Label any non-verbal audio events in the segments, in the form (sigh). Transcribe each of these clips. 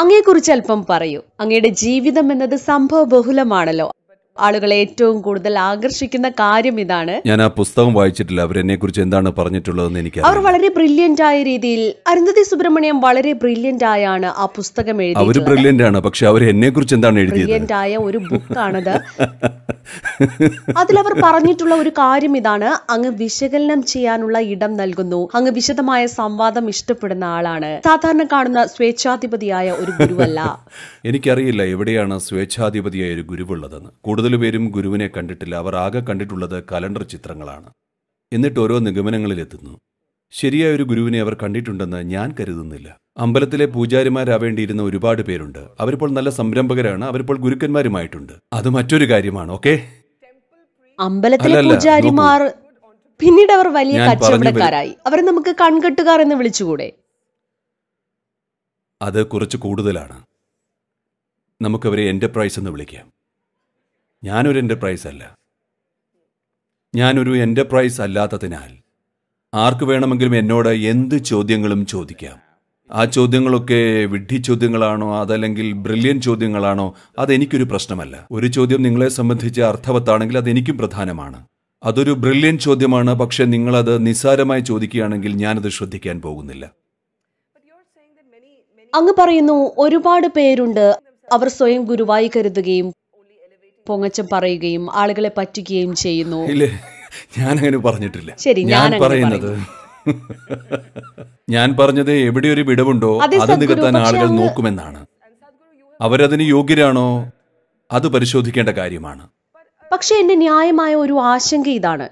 അങ്ങയെക്കുറിച്ച് അല്പം പറയൂ അങ്ങയുടെ ജീവിതം എന്നത് സംഭവ ബഹുലമാണല്ലോ ആളുകളെ ഏറ്റവും കൂടുതൽ ആകർഷിക്കുന്ന കാര്യം ഇതാണ് ഞാൻ ആ പുസ്തകം വായിച്ചിട്ടില്ല അവരെന്നെ കുറിച്ച് എന്താണ് പറഞ്ഞിട്ടുള്ളതെന്ന് എനിക്ക് അവർ വളരെ ബ്രില്യന്റ് ആയ രീതിയിൽ അരുന്ധതി സുബ്രഹ്മണ്യം വളരെ ബ്രില്യന്റ് ആയാണ് ആ പുസ്തകം എഴുതി അവർ ബ്രില്യന്റ് ആണ് പക്ഷെ അവർ എന്നെ കുറിച്ച് എന്താണ് എഴുതി ബ്രില്യന്റ് ആയ ഒരു ബുക്കാണത് അതിലവർ പറഞ്ഞിട്ടുള്ള ഒരു കാര്യം ഇതാണ് അങ്ങ് വിശകലനം ചെയ്യാനുള്ള ഇടം നൽകുന്നു അങ്ങ് വിശദമായ സംവാദം ഇഷ്ടപ്പെടുന്ന ആളാണ് സാധാരണ കാണുന്ന സ്വേച്ഛാധിപതിയായ ഒരു ഗുരുവല്ല (laughs) എനിക്കറിയില്ല എവിടെയാണ് സ്വേച്ഛാധിപതിയായ ഒരു ഗുരുവുള്ളതെന്ന് കൂടുതൽ കൂടുതൽ പേരും ഗുരുവിനെ കണ്ടിട്ടില്ല അവർ ആകെ കണ്ടിട്ടുള്ളത് കലണ്ടർ ചിത്രങ്ങളാണ് എന്നിട്ട് ഓരോ നിഗമനങ്ങളിലെത്തുന്നു ശരിയായ ഒരു ഗുരുവിനെ അവർ കണ്ടിട്ടുണ്ടെന്ന് ഞാൻ കരുതുന്നില്ല അമ്പലത്തിലെ പൂജാരിമാരാവേണ്ടിയിരുന്ന ഒരുപാട് പേരുണ്ട് അവരിപ്പോൾ നല്ല സംരംഭകരാണ് അവരിപ്പോൾ ഗുരുക്കന്മാരുമായിട്ടുണ്ട് അത് മറ്റൊരു കാര്യമാണ് ഓക്കെ അമ്പലത്തിലെ പൂജാരിമാർ പിന്നീട് അവർ വലിയ കച്ചവടക്കാരായി അവരെ നമുക്ക് കൺകെട്ടുകാർ എന്ന് വിളിച്ചുകൂടെ അത് കുറച്ച് കൂടുതലാണ് നമുക്കവരെ എന്റർപ്രൈസ് എന്ന് വിളിക്കാം ഞാനൊരു എൻ്റർപ്രൈസ് അല്ല ഞാനൊരു എൻ്റർപ്രൈസ് അല്ലാത്തതിനാൽ ആർക്ക് വേണമെങ്കിലും എന്നോട് എന്ത് ചോദ്യങ്ങളും ചോദിക്കാം ആ ചോദ്യങ്ങളൊക്കെ വിഡ്ഢി ചോദ്യങ്ങളാണോ അതല്ലെങ്കിൽ ബ്രില്യൻ ചോദ്യങ്ങളാണോ അതെനിക്കൊരു പ്രശ്നമല്ല ഒരു ചോദ്യം നിങ്ങളെ സംബന്ധിച്ച് അർത്ഥവത്താണെങ്കിൽ അതെനിക്കും പ്രധാനമാണ് അതൊരു ബ്രില്യൻ ചോദ്യമാണ് പക്ഷെ നിങ്ങളത് നിസ്സാരമായി ചോദിക്കുകയാണെങ്കിൽ ഞാനത് ശ്രദ്ധിക്കാൻ പോകുന്നില്ല അങ്ങ് പറയുന്നു ഒരുപാട് പേരുണ്ട് അവർ സ്വയം ഗുരുവായി കരുതുകയും പൊങ്ങച്ചം പറയുകയും ആളുകളെ പറ്റിക്കുകയും ചെയ്യുന്നു ഞാൻ അങ്ങനെ പറഞ്ഞിട്ടില്ല ശരി ഞാൻ പറയുന്നത് ഞാൻ പറഞ്ഞത് എവിടെ ഒരു വിടവുണ്ടോ അത് നികത്താൻ ആളുകൾ നോക്കുമെന്നാണ് അവരതിന് യോഗ്യരാണോ അത് പരിശോധിക്കേണ്ട കാര്യമാണ് പക്ഷേ എന്റെ ന്യായമായ ഒരു ആശങ്ക ഇതാണ്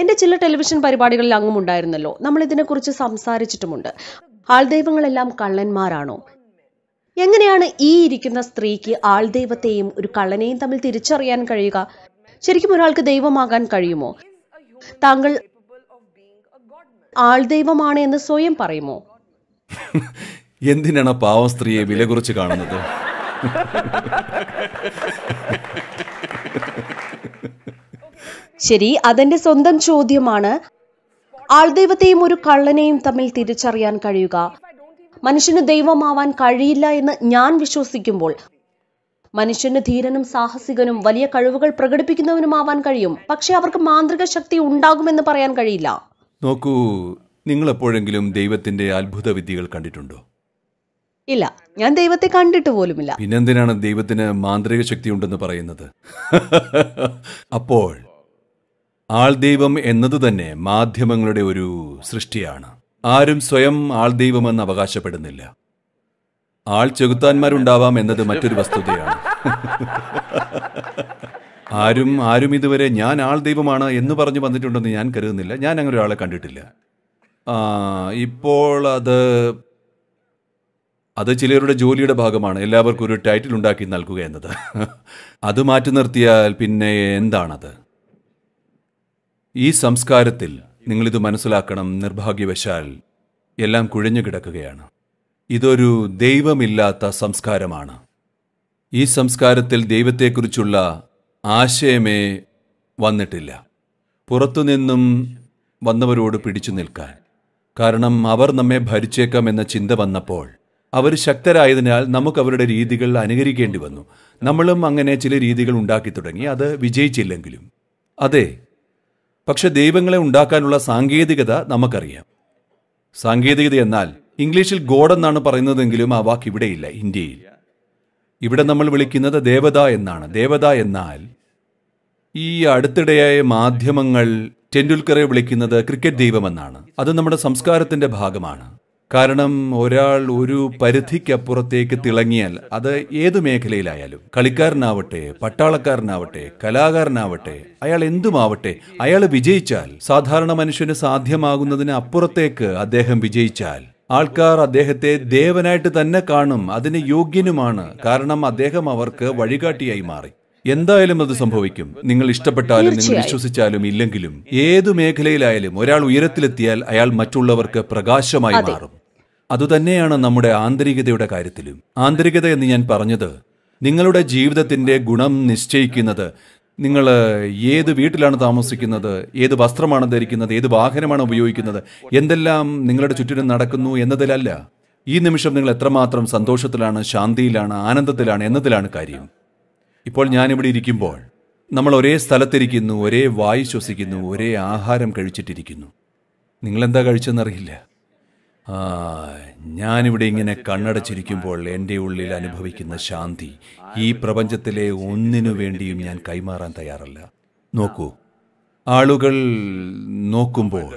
എന്റെ ചില ടെലിവിഷൻ പരിപാടികളിൽ അങ്ങുമുണ്ടായിരുന്നല്ലോ നമ്മൾ ഇതിനെക്കുറിച്ച് സംസാരിച്ചിട്ടുമുണ്ട് ആൾദൈവങ്ങളെല്ലാം കള്ളന്മാരാണോ എങ്ങനെയാണ് ഈ ഇരിക്കുന്ന സ്ത്രീക്ക് ആൾ ദൈവത്തെയും ഒരു കള്ളനെയും തമ്മിൽ തിരിച്ചറിയാൻ കഴിയുക ശരിക്കും ഒരാൾക്ക് ദൈവമാകാൻ കഴിയുമോ താങ്കൾ ദൈവമാണ് എന്ന് സ്വയം പറയുമോ (laughs) എന്തിനാണ് പാവ സ്ത്രീയെ വില കുറിച്ച് കാണുന്നത് (laughs) ശരി അതെന്റെ സ്വന്തം ചോദ്യമാണ് ആൾ ദൈവത്തെയും ഒരു കള്ളനെയും തമ്മിൽ തിരിച്ചറിയാൻ കഴിയുക മനുഷ്യന് ദൈവമാവാൻ കഴിയില്ല എന്ന് ഞാൻ വിശ്വസിക്കുമ്പോൾ മനുഷ്യന് ധീരനും സാഹസികനും വലിയ കഴിവുകൾ പ്രകടിപ്പിക്കുന്നവനുമാവാൻ കഴിയും പക്ഷെ അവർക്ക് മാന്ത്രിക ശക്തി ഉണ്ടാകുമെന്ന് പറയാൻ കഴിയില്ല നോക്കൂ നിങ്ങൾ എപ്പോഴെങ്കിലും ദൈവത്തിന്റെ അത്ഭുത വിദ്യകൾ കണ്ടിട്ടുണ്ടോ ഇല്ല ഞാൻ ദൈവത്തെ കണ്ടിട്ട് പോലുമില്ല പിന്നെന്തിനാണ് ദൈവത്തിന് മാന്ത്രിക ശക്തി ഉണ്ടെന്ന് പറയുന്നത് (laughs) അപ്പോൾ ആൾ ദൈവം എന്നത് തന്നെ മാധ്യമങ്ങളുടെ ഒരു സൃഷ്ടിയാണ് ആരും സ്വയം ആൾദൈവമെന്ന് അവകാശപ്പെടുന്നില്ല ആൾ ചെകുത്താന്മാരുണ്ടാവാം എന്നത് മറ്റൊരു വസ്തുതയാണ് (laughs) ആരും ആരും ഇതുവരെ ഞാൻ ആൾ ദൈവമാണ് എന്ന് പറഞ്ഞു വന്നിട്ടുണ്ടെന്ന് ഞാൻ കരുതുന്നില്ല ഞാൻ അങ്ങനെ ഒരാളെ കണ്ടിട്ടില്ല ഇപ്പോൾ അത് അത് ചിലരുടെ ജോലിയുടെ ഭാഗമാണ് എല്ലാവർക്കും ഒരു ടൈറ്റിൽ ഉണ്ടാക്കി നൽകുക എന്നത് (laughs) അത് മാറ്റി നിർത്തിയാൽ പിന്നെ എന്താണത് ഈ സംസ്കാരത്തിൽ നിങ്ങളിത് മനസ്സിലാക്കണം നിർഭാഗ്യവശാൽ എല്ലാം കുഴഞ്ഞു കിടക്കുകയാണ് ഇതൊരു ദൈവമില്ലാത്ത സംസ്കാരമാണ് ഈ സംസ്കാരത്തിൽ ദൈവത്തെക്കുറിച്ചുള്ള ആശയമേ വന്നിട്ടില്ല പുറത്തുനിന്നും വന്നവരോട് പിടിച്ചു നിൽക്കാൻ കാരണം അവർ നമ്മെ ഭരിച്ചേക്കാം എന്ന ചിന്ത വന്നപ്പോൾ അവർ ശക്തരായതിനാൽ നമുക്ക് അവരുടെ രീതികൾ അനുകരിക്കേണ്ടി വന്നു നമ്മളും അങ്ങനെ ചില രീതികൾ ഉണ്ടാക്കി തുടങ്ങി അത് വിജയിച്ചില്ലെങ്കിലും അതെ പക്ഷെ ദൈവങ്ങളെ ഉണ്ടാക്കാനുള്ള സാങ്കേതികത നമുക്കറിയാം സാങ്കേതികത എന്നാൽ ഇംഗ്ലീഷിൽ ഗോഡ് എന്നാണ് പറയുന്നതെങ്കിലും ആ വാക്ക് ഇവിടെയില്ല ഇന്ത്യയിൽ ഇവിടെ നമ്മൾ വിളിക്കുന്നത് ദേവത എന്നാണ് ദേവത എന്നാൽ ഈ അടുത്തിടെയായ മാധ്യമങ്ങൾ ടെൻഡുൽക്കറെ വിളിക്കുന്നത് ക്രിക്കറ്റ് ദൈവമെന്നാണ് അത് നമ്മുടെ സംസ്കാരത്തിന്റെ ഭാഗമാണ് കാരണം ഒരാൾ ഒരു പരിധിക്കപ്പുറത്തേക്ക് തിളങ്ങിയാൽ അത് ഏത് മേഖലയിലായാലും കളിക്കാരനാവട്ടെ പട്ടാളക്കാരനാവട്ടെ കലാകാരനാവട്ടെ അയാൾ എന്തുമാവട്ടെ അയാൾ വിജയിച്ചാൽ സാധാരണ മനുഷ്യന് സാധ്യമാകുന്നതിന് അപ്പുറത്തേക്ക് അദ്ദേഹം വിജയിച്ചാൽ ആൾക്കാർ അദ്ദേഹത്തെ ദേവനായിട്ട് തന്നെ കാണും അതിന് യോഗ്യനുമാണ് കാരണം അദ്ദേഹം അവർക്ക് വഴികാട്ടിയായി മാറി എന്തായാലും അത് സംഭവിക്കും നിങ്ങൾ ഇഷ്ടപ്പെട്ടാലും നിങ്ങൾ വിശ്വസിച്ചാലും ഇല്ലെങ്കിലും ഏതു മേഖലയിലായാലും ഒരാൾ ഉയരത്തിലെത്തിയാൽ അയാൾ മറ്റുള്ളവർക്ക് പ്രകാശമായി മാറും അതുതന്നെയാണ് നമ്മുടെ ആന്തരികതയുടെ കാര്യത്തിലും ആന്തരികത എന്ന് ഞാൻ പറഞ്ഞത് നിങ്ങളുടെ ജീവിതത്തിന്റെ ഗുണം നിശ്ചയിക്കുന്നത് നിങ്ങൾ ഏത് വീട്ടിലാണ് താമസിക്കുന്നത് ഏത് വസ്ത്രമാണ് ധരിക്കുന്നത് ഏത് വാഹനമാണ് ഉപയോഗിക്കുന്നത് എന്തെല്ലാം നിങ്ങളുടെ ചുറ്റിനും നടക്കുന്നു എന്നതിലല്ല ഈ നിമിഷം നിങ്ങൾ എത്രമാത്രം സന്തോഷത്തിലാണ് ശാന്തിയിലാണ് ആനന്ദത്തിലാണ് എന്നതിലാണ് കാര്യം ഇപ്പോൾ ഞാനിവിടെ ഇരിക്കുമ്പോൾ നമ്മൾ ഒരേ സ്ഥലത്തിരിക്കുന്നു ഒരേ വായു ശ്വസിക്കുന്നു ഒരേ ആഹാരം കഴിച്ചിട്ടിരിക്കുന്നു നിങ്ങളെന്താ കഴിച്ചെന്നറിയില്ല ആ ഞാനിവിടെ ഇങ്ങനെ കണ്ണടച്ചിരിക്കുമ്പോൾ എൻ്റെ ഉള്ളിൽ അനുഭവിക്കുന്ന ശാന്തി ഈ പ്രപഞ്ചത്തിലെ ഒന്നിനു വേണ്ടിയും ഞാൻ കൈമാറാൻ തയ്യാറല്ല നോക്കൂ ആളുകൾ നോക്കുമ്പോൾ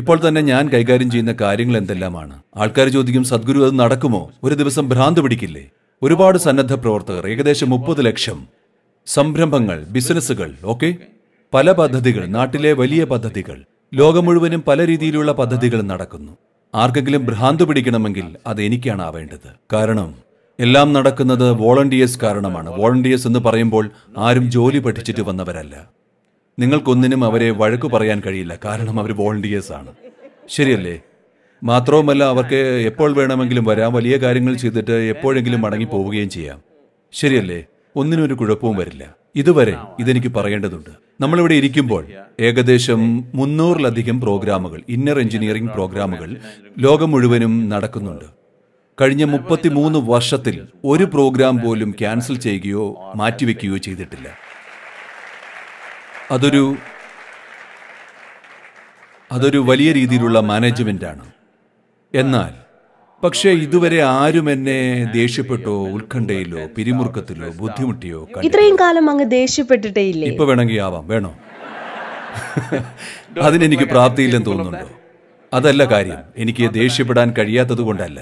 ഇപ്പോൾ തന്നെ ഞാൻ കൈകാര്യം ചെയ്യുന്ന കാര്യങ്ങൾ എന്തെല്ലാമാണ് ആൾക്കാർ ചോദിക്കും സദ്ഗുരു അത് നടക്കുമോ ഒരു ദിവസം ഭ്രാന്ത് പിടിക്കില്ലേ ഒരുപാട് സന്നദ്ധ പ്രവർത്തകർ ഏകദേശം മുപ്പത് ലക്ഷം സംരംഭങ്ങൾ ബിസിനസ്സുകൾ ഓക്കെ പല പദ്ധതികൾ നാട്ടിലെ വലിയ പദ്ധതികൾ ലോകം മുഴുവനും പല രീതിയിലുള്ള പദ്ധതികൾ നടക്കുന്നു ആർക്കെങ്കിലും ഭ്രാന്ത് പിടിക്കണമെങ്കിൽ അത് എനിക്കാണ് ആവേണ്ടത് കാരണം എല്ലാം നടക്കുന്നത് വോളണ്ടിയേഴ്സ് കാരണമാണ് വോളണ്ടിയേഴ്സ് എന്ന് പറയുമ്പോൾ ആരും ജോലി പഠിച്ചിട്ട് വന്നവരല്ല നിങ്ങൾക്കൊന്നിനും അവരെ വഴക്കു പറയാൻ കഴിയില്ല കാരണം അവർ വോളണ്ടിയേഴ്സ് ആണ് ശരിയല്ലേ മാത്രവുമല്ല അവർക്ക് എപ്പോൾ വേണമെങ്കിലും വരാം വലിയ കാര്യങ്ങൾ ചെയ്തിട്ട് എപ്പോഴെങ്കിലും മടങ്ങി പോവുകയും ചെയ്യാം ശരിയല്ലേ ഒന്നിനൊരു കുഴപ്പവും വരില്ല ഇതുവരെ ഇതെനിക്ക് പറയേണ്ടതുണ്ട് നമ്മളിവിടെ ഇരിക്കുമ്പോൾ ഏകദേശം മുന്നൂറിലധികം പ്രോഗ്രാമുകൾ ഇന്നർ എഞ്ചിനീയറിംഗ് പ്രോഗ്രാമുകൾ ലോകം മുഴുവനും നടക്കുന്നുണ്ട് കഴിഞ്ഞ മുപ്പത്തിമൂന്ന് വർഷത്തിൽ ഒരു പ്രോഗ്രാം പോലും ക്യാൻസൽ ചെയ്യുകയോ മാറ്റിവെക്കുകയോ ചെയ്തിട്ടില്ല അതൊരു അതൊരു വലിയ രീതിയിലുള്ള ആണ് എന്നാൽ പക്ഷേ ഇതുവരെ ആരും എന്നെ ദേഷ്യപ്പെട്ടോ ഉത്കണ്ഠയിലോ പിരിമുറുക്കത്തിലോ ബുദ്ധിമുട്ടിയോ ഇത്രയും കാലം അങ്ങ് ദേഷ്യപ്പെട്ടിട്ടേ ഇല്ലേ ഇപ്പൊ വേണമെങ്കിൽ ആവാം വേണോ അതിനെനിക്ക് പ്രാപ്തിയില്ലെന്ന് തോന്നുന്നുണ്ടോ അതല്ല കാര്യം എനിക്ക് ദേഷ്യപ്പെടാൻ കഴിയാത്തത് കൊണ്ടല്ല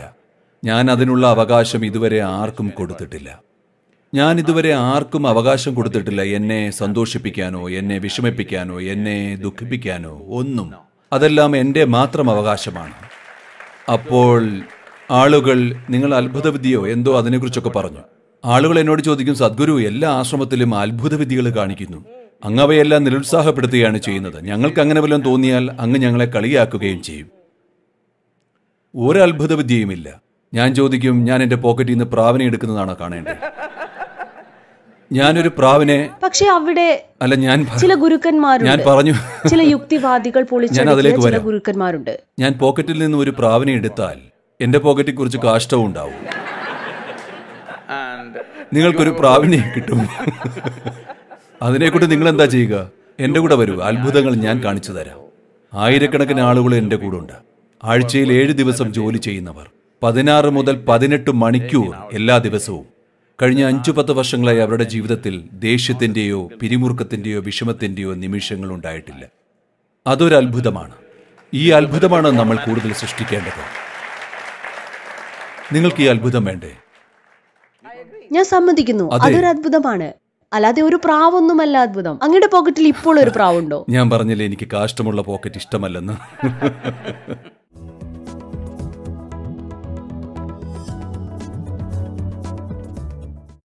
ഞാൻ അതിനുള്ള അവകാശം ഇതുവരെ ആർക്കും കൊടുത്തിട്ടില്ല ഞാൻ ഇതുവരെ ആർക്കും അവകാശം കൊടുത്തിട്ടില്ല എന്നെ സന്തോഷിപ്പിക്കാനോ എന്നെ വിഷമിപ്പിക്കാനോ എന്നെ ദുഃഖിപ്പിക്കാനോ ഒന്നും അതെല്ലാം എൻ്റെ മാത്രം അവകാശമാണ് അപ്പോൾ ആളുകൾ നിങ്ങൾ അത്ഭുതവിദ്യയോ എന്തോ അതിനെക്കുറിച്ചൊക്കെ പറഞ്ഞു ആളുകൾ എന്നോട് ചോദിക്കും സദ്ഗുരു എല്ലാ ആശ്രമത്തിലും അത്ഭുതവിദ്യകൾ കാണിക്കുന്നു അങ്ങ് അവയെല്ലാം നിരുത്സാഹപ്പെടുത്തുകയാണ് ചെയ്യുന്നത് ഞങ്ങൾക്ക് അങ്ങനെ വല്ലതും തോന്നിയാൽ അങ്ങ് ഞങ്ങളെ കളിയാക്കുകയും ചെയ്യും ഒരു ഞാൻ ചോദിക്കും ഞാൻ എൻ്റെ പോക്കറ്റിൽ നിന്ന് പ്രാവനെ എടുക്കുന്നതാണ് കാണേണ്ടത് ഞാനൊരു പ്രാവിനെ പക്ഷെ അവിടെ അല്ല ഞാൻ ചില ഗുരുക്കന്മാരുണ്ട് ഞാൻ പറഞ്ഞു ചില യുക്തിവാദികൾ ഞാൻ അതിലേക്ക് ചില വരാം. ഗുരുക്കന്മാരുണ്ട് ഞാൻ പോക്കറ്റിൽ നിന്ന് ഒരു പ്രാവിനെ എടുത്താൽ എന്റെ പോക്കറ്റിൽ കുറച്ച് കാഷ്ടവും ഉണ്ടാവും നിങ്ങൾക്കൊരു പ്രാവിനെ കിട്ടും അതിനെക്കൊണ്ട് നിങ്ങൾ എന്താ ചെയ്യുക എന്റെ കൂടെ വരൂ അത്ഭുതങ്ങൾ ഞാൻ കാണിച്ചു തരാം ആയിരക്കണക്കിന് ആളുകൾ എന്റെ കൂടെ ഉണ്ട് ആഴ്ചയിൽ ഏഴ് ദിവസം ജോലി ചെയ്യുന്നവർ പതിനാറ് മുതൽ പതിനെട്ട് മണിക്കൂർ എല്ലാ ദിവസവും കഴിഞ്ഞ അഞ്ചു പത്ത് വർഷങ്ങളായി അവരുടെ ജീവിതത്തിൽ ദേഷ്യത്തിൻ്റെയോ പിരിമുറുക്കത്തിൻ്റെയോ വിഷമത്തിൻ്റെയോ നിമിഷങ്ങൾ ഉണ്ടായിട്ടില്ല അതൊരു അത്ഭുതമാണ് ഈ അത്ഭുതമാണ് നമ്മൾ കൂടുതൽ സൃഷ്ടിക്കേണ്ടത് നിങ്ങൾക്ക് ഈ അത്ഭുതം വേണ്ടേ ഞാൻ സമ്മതിക്കുന്നു അതൊരു അത്ഭുതമാണ് അല്ലാതെ ഒരു പ്രാവൊന്നുമല്ല അത്ഭുതം അങ്ങയുടെ പോക്കറ്റിൽ ഇപ്പോൾ ഒരു പ്രാവുണ്ടോ ഞാൻ പറഞ്ഞില്ലേ എനിക്ക് കാഷ്ടമുള്ള പോക്കറ്റ് ഇഷ്ടമല്ലെന്ന്